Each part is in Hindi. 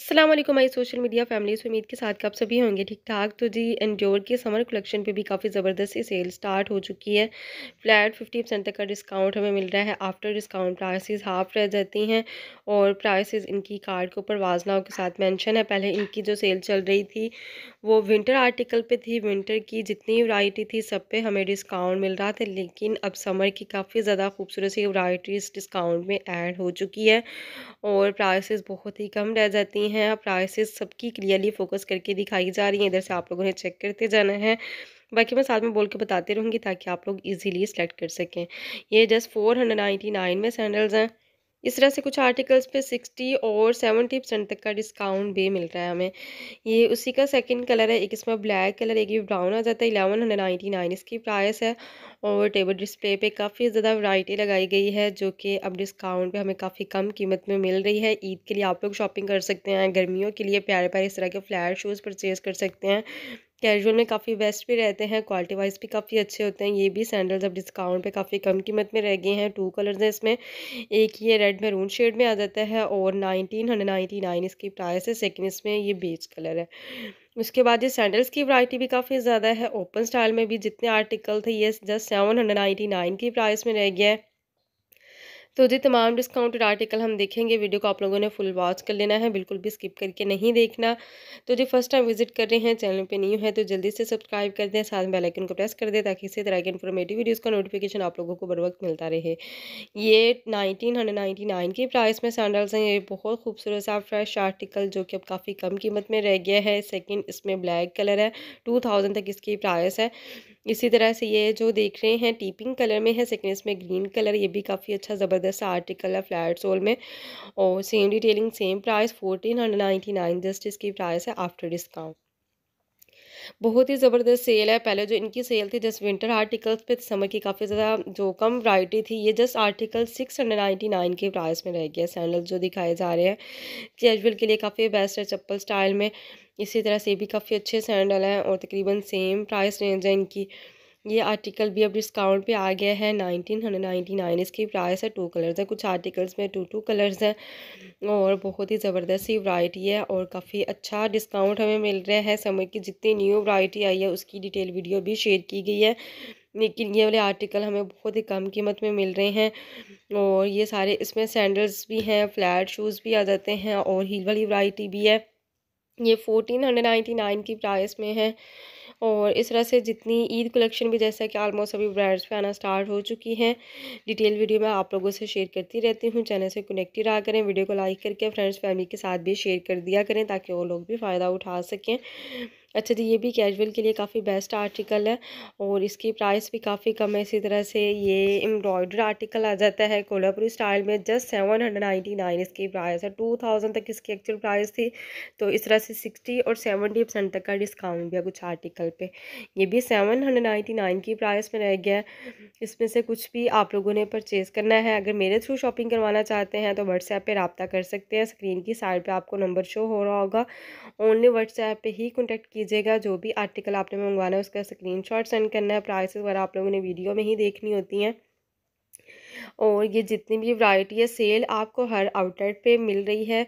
असलम आई सोशल मीडिया से उम्मीद के साथ आप सभी होंगे ठीक ठाक तो जी एंडोर के समर कलेक्शन पे भी काफ़ी ज़बरदस्त सी सेल स्टार्ट हो चुकी है फ्लैट फिफ्टी परसेंट तक का डिस्काउंट हमें मिल रहा है आफ्टर डिस्काउंट प्राइसेस हाफ रह जाती हैं और प्राइसेस इनकी कार्ड के ऊपर वाजनाओं के साथ मेंशन है पहले इनकी जो सेल चल रही थी वो विंटर आर्टिकल पर थी विंटर की जितनी वरायटी थी सब पे हमें डिस्काउंट मिल रहा था लेकिन अब समर की काफ़ी ज़्यादा खूबसूरत सी वैरायटीज़ डिस्काउंट में एड हो चुकी है और प्राइसेस बहुत ही कम रह जाती हैं हैं आप प्राइसेस सबकी क्लियरली फोकस करके दिखाई जा रही हैं इधर से आप लोगों ने चेक करते जाना है बाकी मैं साथ में बोल के बताते रहूँगी ताकि आप लोग इजीली सेलेक्ट कर सकें ये जस्ट फोर में सैंडल्स हैं इस तरह से कुछ आर्टिकल्स पे सिक्सटी और सेवेंटी परसेंट तक का डिस्काउंट भी मिल रहा है हमें ये उसी का सेकंड कलर है एक इसमें ब्लैक कलर एक ये ब्राउन आ जाता है इलेवन हंड्रेड नाइन्टी नाइन इसकी प्राइस है और टेबल डिस्प्ले पे काफ़ी ज़्यादा वैरायटी लगाई गई है जो कि अब डिस्काउंट पे हमें काफ़ी कम कीमत में मिल रही है ईद के लिए आप लोग शॉपिंग कर सकते हैं गर्मियों के लिए प्यारे प्यारे इस तरह के फ्लैट शूज़ परचेज़ कर सकते हैं कैजुअल में काफ़ी बेस्ट भी रहते हैं क्वालिटी वाइज भी काफ़ी अच्छे होते हैं ये भी सैंडल्स अब डिस्काउंट पे काफ़ी कम कीमत में रह गए हैं टू कलर्स हैं इसमें एक ये रेड मैरून शेड में आ जाता है और नाइनटीन हंड्रेड नाइन्टी नाइन इसकी प्राइस है सेकेंड इसमें ये बेज कलर है उसके बाद ये सैंडल्स की वैरायटी भी काफ़ी ज़्यादा है ओपन स्टाइल में भी जितने आर्टिकल थे ये just seven hundred ninety nine की प्राइस में रह गया है तो जी तमाम डिस्काउंटेड आर्टिकल हम देखेंगे वीडियो को आप लोगों ने फुल वॉच कर लेना है बिल्कुल भी स्किप करके नहीं देखना तो जो फर्स्ट टाइम विजिट कर रहे हैं चैनल पर न्यू है तो जल्दी से सब्सक्राइब कर दें साथ में बेलाइकन को प्रेस कर दें ताकि इसी तरह के इन्फॉर्मेटिव वीडियोज़ का नोटिफिकेशन आप लोगों को बर वक्त मिलता रहे ये नाइनटीन की प्राइस में सैंडल्स हैं ये बहुत खूबसूरत सा फ्रेश आर्टिकल जो कि अब काफ़ी कम कीमत में रह गया है सेकेंड इसमें ब्लैक कलर है टू थाउजेंड तक इसकी प्राइस है इसी तरह से ये जो देख रहे हैं टीपिंग कलर में है सिकनेस में ग्रीन कलर ये भी काफ़ी अच्छा ज़बरदस्त आर्टिकल है फ्लैट सोल में और same detailing same price fourteen hundred ninety nine just इसकी प्राइस है आफ्टर डिस्काउंट बहुत ही ज़बरदस्त सेल है पहले जो इनकी सेल थी जस्ट विंटर आर्टिकल्स पे समर की काफ़ी ज़्यादा जो कम वरायटी थी ये just article six hundred ninety nine के प्राइस में रह गया सैंडल जो दिखाए जा रहे हैं कैजुअल के लिए काफ़ी बेस्ट है चप्पल स्टाइल में इसी तरह से भी काफ़ी अच्छे सैंडल हैं और तकरीबन सेम प्राइस रेंज है इनकी ये आर्टिकल भी अब डिस्काउंट पे आ गया है नाइनटीन हंड्रेड नाइन्टी नाइन इसकी प्राइस है टू कलर्स है कुछ आर्टिकल्स में टू टू कलर्स हैं और बहुत ही ज़बरदस्त ही वरायटी है और काफ़ी अच्छा डिस्काउंट हमें मिल रहा है समर की जितनी न्यू वरायटी आई है उसकी डिटेल वीडियो भी शेयर की गई है लेकिन ये वाले आर्टिकल हमें बहुत ही कम कीमत में मिल रहे हैं और ये सारे इसमें सैंडल्स भी हैं फ्लैट शूज़ भी आ जाते हैं और हील वाली वरायटी भी है ये फोर्टीन हंड्रेड नाइन्टी नाइन की प्राइस में है और इस तरह से जितनी ईद कलेक्शन भी जैसा कि आलमोस्ट अभी ब्रांड्स पे आना स्टार्ट हो चुकी हैं डिटेल वीडियो मैं आप लोगों से शेयर करती रहती हूँ चैनल से कनेक्टेड रहा करें वीडियो को लाइक करके फ्रेंड्स फैमिली के साथ भी शेयर कर दिया करें ताकि वो लोग भी फ़ायदा उठा सकें अच्छा जी तो ये भी कैजुअल के लिए काफ़ी बेस्ट आर्टिकल है और इसकी प्राइस भी काफ़ी कम है इसी तरह से ये एम्ब्रॉयडर आर्टिकल आ जाता है कोल्हापुरी स्टाइल में just seven hundred ninety nine इसकी प्राइस है टू थाउजेंड तक इसकी एक्चुअल प्राइस थी तो इस तरह से सिक्सटी और सेवेंटी परसेंट तक का डिस्काउंट भी है कुछ आर्टिकल पर यह भी सेवन हंड्रेड नाइन्टी नाइन की प्राइस में रह गया है इसमें से कुछ भी आप लोगों ने परचेज़ करना है अगर मेरे थ्रू शॉपिंग करवाना चाहते हैं तो व्हाट्सएप पर रबता कर सकते हैं स्क्रीन की साइड पर आपको नंबर शो हो रहा होगा ओनली व्हाट्सएप पर ही कॉन्टैक्ट कीजिएगा जो भी आर्टिकल आपने मंगवाना है उसका स्क्रीन सेंड करना है प्राइस वगैरह आप लोगों ने वीडियो में ही देखनी होती हैं और ये जितनी भी वैरायटी है सेल आपको हर आउटलेट पे मिल रही है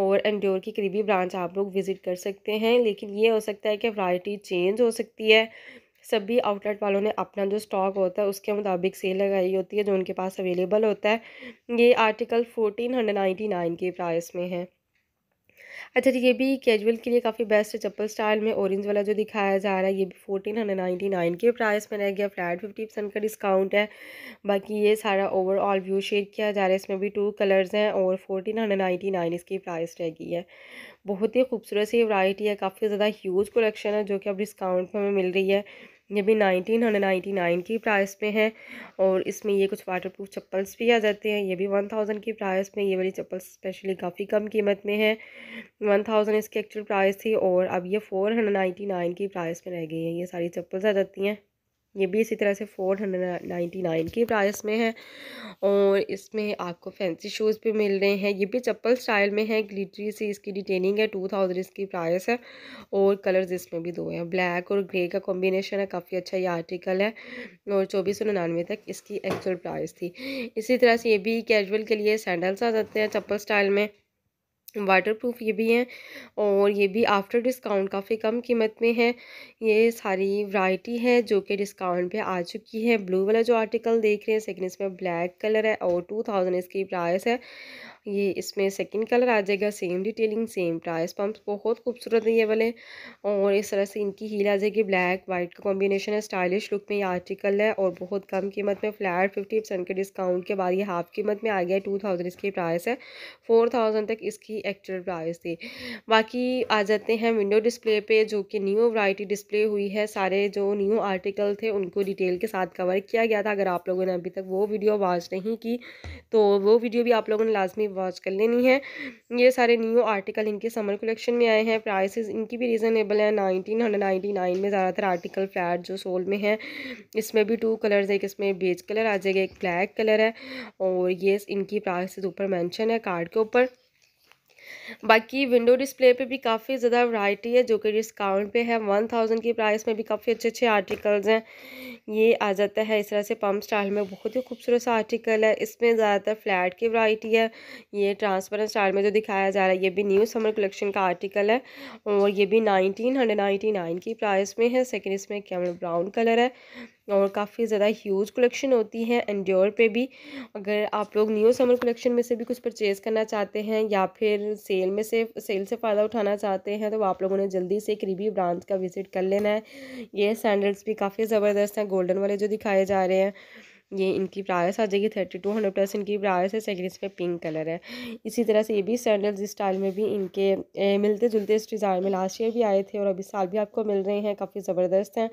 और इंडोर की करीबी ब्रांच आप लोग विज़िट कर सकते हैं लेकिन ये हो सकता है कि वैरायटी चेंज हो सकती है सभी आउटलेट वालों ने अपना जो स्टॉक होता है उसके मुताबिक सेल लगाई होती है जो उनके पास अवेलेबल होता है ये article fourteen hundred ninety nine के प्राइस में है अच्छा तो ये भी कैजुअल के लिए काफ़ी बेस्ट है चप्पल स्टाइल में ऑरेंज वाला जो दिखाया जा रहा है ये भी फोर्टीन हंड्रेड नाइन्टी नाइन के प्राइस में रह गया फ्लैट फिफ्टी परसेंट का डिस्काउंट है बाकी ये सारा ओवरऑल व्यू शेयर किया जा रहा है इसमें भी टू कलर्स हैं और फोर्टीन हंड्रेड नाइन्टी नाइन इसकी प्राइस रह गई है बहुत ही खूबसूरत सी वराइटी है काफ़ी ज़्यादा ह्यूज कलेक्शन है जो कि अब डिस्काउंट में हमें मिल रही है ये भी नाइनटीन हंड्रेड नाइन्टी नाइन की प्राइस पे है और इसमें ये कुछ वाटर प्रूफ चप्पल्स भी आ जाते हैं ये भी वन थाउजेंड की प्राइस में ये वाली चप्पल स्पेशली काफ़ी कम कीमत में है वन थाउजेंड इसकी एक्चुअल प्राइस थी और अब ये फोर हंड्रेड नाइन्टी नाइन की प्राइस में रह गई है ये सारी चप्पल्स आ जाती हैं ये भी इसी तरह से फ़ोर हंड्रेड नाइन्टी नाइन की प्राइस में है और इसमें आपको फैंसी शूज़ भी मिल रहे हैं ये भी चप्पल स्टाइल में है ग्लिटरी सी इसकी डिटेनिंग है टू थाउजेंड इसकी प्राइस है और कलर्स इसमें भी दो हैं ब्लैक और ग्रे का कॉम्बिनेशन है काफ़ी अच्छा ये आर्टिकल है और चौबीस सौ तक इसकी एक्चुअल प्राइस थी इसी तरह से ये भी कैजुअल के लिए सैंडल्स आ जाते हैं चप्पल स्टाइल में वाटर प्रूफ ये भी हैं और ये भी आफ्टर डिस्काउंट काफ़ी कम कीमत में है ये सारी वैरायटी है जो कि डिस्काउंट पे आ चुकी है ब्लू वाला जो आर्टिकल देख रहे हैं सेकंड इसमें ब्लैक कलर है और टू थाउजेंड इसकी प्राइस है ये इसमें सेकंड कलर आ जाएगा same detailing same price pump बहुत खूबसूरत है ये वाले और इस तरह से इनकी हील आ जाएगी ब्लैक वाइट का कॉम्बिनेशन है स्टाइलिश लुक में ये आर्टिकल है और बहुत कम कीमत में फ्लैट फिफ्टी परसेंट के डिस्काउंट के बाद ये हाफ कीमत में आ गया टू थाउजेंड इसकी प्राइस है फोर थाउजेंड तक इसकी एक्चुअल प्राइस थी बाकी आ जाते हैं विंडो डिस्प्ले पर जो कि न्यू वराइटी डिस्प्ले हुई है सारे जो न्यू आर्टिकल थे उनको डिटेल के साथ कवर किया गया था अगर आप लोगों ने अभी तक वो वीडियो वॉच नहीं की तो वो वीडियो भी आप लोगों ने लाजमी वॉच कर लेनी है ये सारे न्यू आर्टिकल इनके समर कलेक्शन में आए हैं प्राइसेस इनकी भी रीज़नेबल है नाइनटीन हंड्रेड नाइन्टी नाइन में ज़्यादातर आर्टिकल फ्लैट जो सोल में है इसमें भी टू कलर्स एक इसमें बेज कलर आ जाएगा एक ब्लैक कलर है और ये इनकी प्राइसेस ऊपर मैंशन है कार्ड के ऊपर बाकी विंडो डिस्प्ले पे भी काफ़ी ज़्यादा वैरायटी है जो कि डिस्काउंट पे है वन थाउजेंड की प्राइस में भी काफ़ी अच्छे अच्छे आर्टिकल्स हैं ये आ जाता है इस तरह से पम्प स्टाइल में बहुत ही खूबसूरत सा आर्टिकल है इसमें ज़्यादातर फ्लैट की वैरायटी है ये ट्रांसपेरेंट स्टाइल में जो दिखाया जा रहा है ये भी न्यू समर कलेक्शन का आर्टिकल है और ये भी नाइनटीन हंड्रेड नाइन्टी नाइन की प्राइस में है सेकेंड इसमें कैमल ब्राउन कलर है और काफ़ी ज़्यादा ह्यूज कलेक्शन होती है एंड्योर पे भी अगर आप लोग न्यू समर कलेक्शन में से भी कुछ परचेज़ करना चाहते हैं या फिर सेल में से सेल से फ़ायदा उठाना चाहते हैं तो आप लोगों ने जल्दी से करीबी ब्रांच का विज़िट कर लेना है ये सैंडल्स भी काफ़ी ज़बरदस्त हैं गोल्डन वाले जो दिखाए जा रहे हैं ये इनकी प्राइस आ जाएगी थर्टी टू हंड्रेड प्लस इनकी प्राइस है सेकंड इस पर पिंक कलर है इसी तरह से ये भी सैंडल्स स्टाइल में भी इनके ए, मिलते जुलते इस डिज़ाइन में लास्ट ईयर भी आए थे और अभी साल भी आपको मिल रहे हैं काफ़ी ज़बरदस्त हैं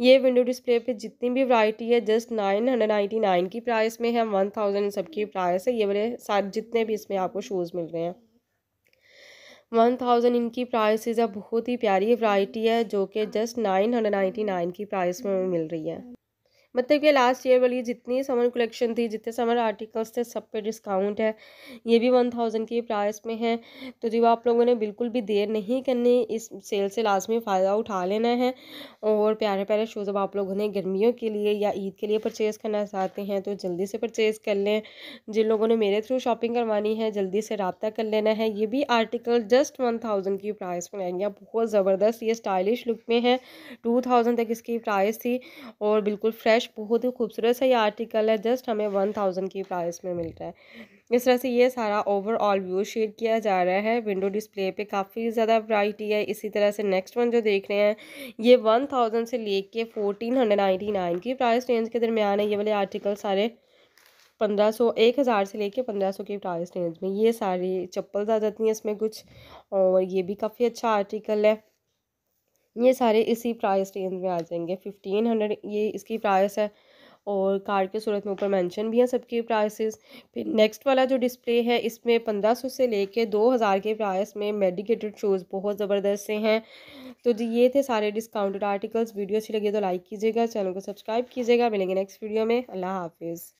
ये विंडो डिस्प्ले पे जितनी भी वरायटी है just nine hundred ninety nine की प्राइस में है वन थाउजेंड सबकी प्राइस है ये बड़े सारे जितने भी इसमें आपको शूज़ मिल रहे हैं वन थाउजेंड इनकी प्राइसेज है बहुत ही प्यारी वैरायटी है जो कि just nine hundred ninety nine की प्राइस में मिल रही है मतलब कि लास्ट ईयर वाली जितनी समर कलेक्शन थी जितने समर आर्टिकल्स थे सब पे डिस्काउंट है ये भी वन थाउजेंड की प्राइस में है तो जी आप लोगों ने बिल्कुल भी देर नहीं करनी इस सेल से लाजमी फ़ायदा उठा लेना है और प्यारे प्यारे शूज़ अब आप लोगों ने गर्मियों के लिए या ईद के लिए परचेज़ करना चाहते हैं तो जल्दी से परचेज़ कर लें जिन लोगों ने मेरे थ्रू शॉपिंग करवानी है जल्दी से रबता कर लेना है ये भी आर्टिकल जस्ट वन थाउजेंड की प्राइस में आएंगे बहुत ज़बरदस्त ये स्टाइलिश लुक में है टू थाउजेंड तक इसकी प्राइस थी और बिल्कुल फ्रेश ब्रश बहुत ही खूबसूरत सा ये आर्टिकल है जस्ट हमें वन थाउजेंड की प्राइस में मिल रहा है इस तरह से ये सारा ओवरऑल व्यू शेयर किया जा रहा है विंडो डिस्प्ले पे काफ़ी ज़्यादा वराइटी है इसी तरह से नेक्स्ट वन जो देख रहे हैं ये वन थाउजेंड से ले लेके फोर्टीन हंड्रेड नाइन्टी नाइन की प्राइस रेंज के दरमियान है ये वाले आर्टिकल सारे पंद्रह सौ एक हज़ार से लेके पंद्रह सौ की प्राइस रेंज में ये सारी चप्पल ज़्यादा जाती है इसमें कुछ और ये भी काफ़ी अच्छा आर्टिकल है ये सारे इसी प्राइस रेंज में आ जाएंगे फिफ्टीन हंड्रेड ये इसकी प्राइस है और कार्ड के सूरत में ऊपर मेंशन भी हैं सबके प्राइसेस फिर नेक्स्ट वाला जो डिस्प्ले है इसमें पंद्रह सौ से लेके दो हज़ार के प्राइस में मेडिकेटेड शूज़ बहुत ज़बरदस्त से हैं तो जी ये थे सारे डिस्काउंटेड आर्टिकल्स वीडियो अच्छी लगी तो लाइक कीजिएगा चैनल को सब्सक्राइब कीजिएगा मिलेंगे नेक्स्ट वीडियो में अल्लाह हाफिज़